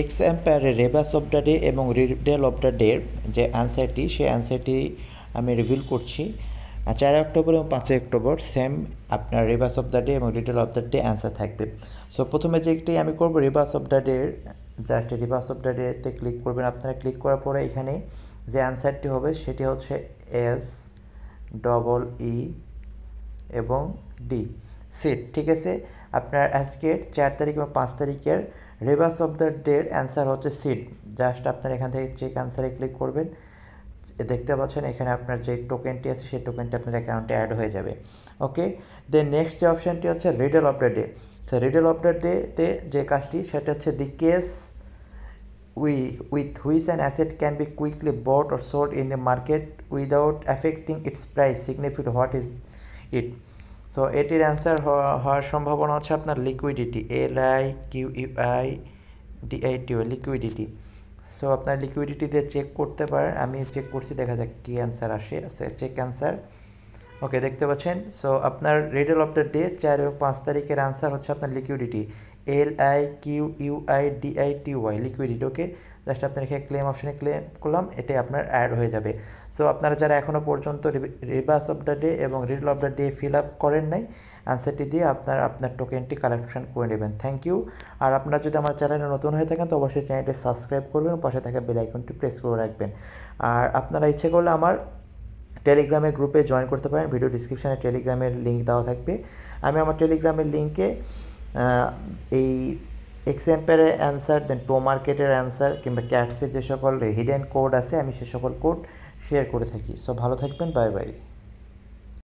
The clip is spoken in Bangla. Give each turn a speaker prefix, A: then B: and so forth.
A: এক্স অ্যাম্পায়ারে রেবাস অফ দ্য ডে এবং রিডেল অফ দ্য ডের যে অ্যান্সারটি সেই অ্যান্সারটি আমি রিভিল করছি চার অক্টোবর এবং পাঁচই অক্টোবর সেম আপনার রেবাস অফ দ্য ডে এবং riddle of the day answer থাকবে সো প্রথমে যেটি আমি করব rebus of the day just reverse of the ডেতে ক্লিক করবেন আপনারা ক্লিক করার পরে এখানে যে অ্যান্সারটি হবে সেটি হচ্ছে এস ডবল ই এবং ডি সিট ঠিক আছে আপনার আজকের চার তারিখ এবং পাঁচ তারিখের রেভার্স অফ দ্য ডের অ্যান্সার হচ্ছে সিড জাস্ট আপনার এখান থেকে চেক অ্যান্সারে ক্লিক করবেন দেখতে পাচ্ছেন এখানে আপনার যে টোকেনটি আছে সেই টোকেনটি আপনার অ্যাকাউন্টে অ্যাড হয়ে যাবে ওকে দেন নেক্সট যে অপশানটি হচ্ছে রিডেল অফ দ্য ডে তো রিডেল অফ দ্য ডেতে যে কাজটি সেটা হচ্ছে the case we with which and asset can be quickly bought or sold in the market without affecting its price significantly what is it so এটির অ্যান্সার হওয়ার সম্ভাবনা হচ্ছে আপনার liquidity L I Q U I T liquidity so আপনার লিকুইডিটি দিয়ে চেক করতে পারেন আমি চেক করছি দেখা যাক কী অ্যান্সার আসে চেক অ্যান্সার ওকে দেখতে পাচ্ছেন সো আপনার রিডেল অফ দ্য ডে চার এবং পাঁচ তারিখের অ্যান্সার হচ্ছে আপনার liquidity L I Q U I D I T Y liquidity okay just আপনার এখানে ক্লেম অপশানে ক্লেম করলাম এটাই আপনার অ্যাড হয়ে যাবে সো আপনারা যারা এখনও পর্যন্ত রিভার্স অফ দ্য ডে এবং riddle of the day fill up করেন নাই অ্যান্সারটি দিয়ে আপনার আপনার টোকেনটি কালেকশন করে নেবেন থ্যাংক ইউ আর আপনারা যদি আমার চ্যানেলে নতুন হয়ে থাকেন তো অবশ্যই চ্যানেলটি সাবস্ক্রাইব করবেন পাশে থাকা বেলাইকনটি প্রেস করে রাখবেন আর আপনারা ইচ্ছে করলে আমার টেলিগ্রামের গ্রুপে জয়েন করতে পারেন ভিডিও ডিসক্রিপশানে টেলিগ্রামের লিঙ্ক দেওয়া থাকবে আমি আমার টেলিগ্রামের লিঙ্কে এই এক্স অ্যান্সার দেন টো মার্কেটের অ্যান্সার কিংবা ক্যাটসের যে সকল হিডেন কোড আছে আমি সে সকল কোড শেয়ার করে থাকি সো ভালো থাকবেন বাই বাই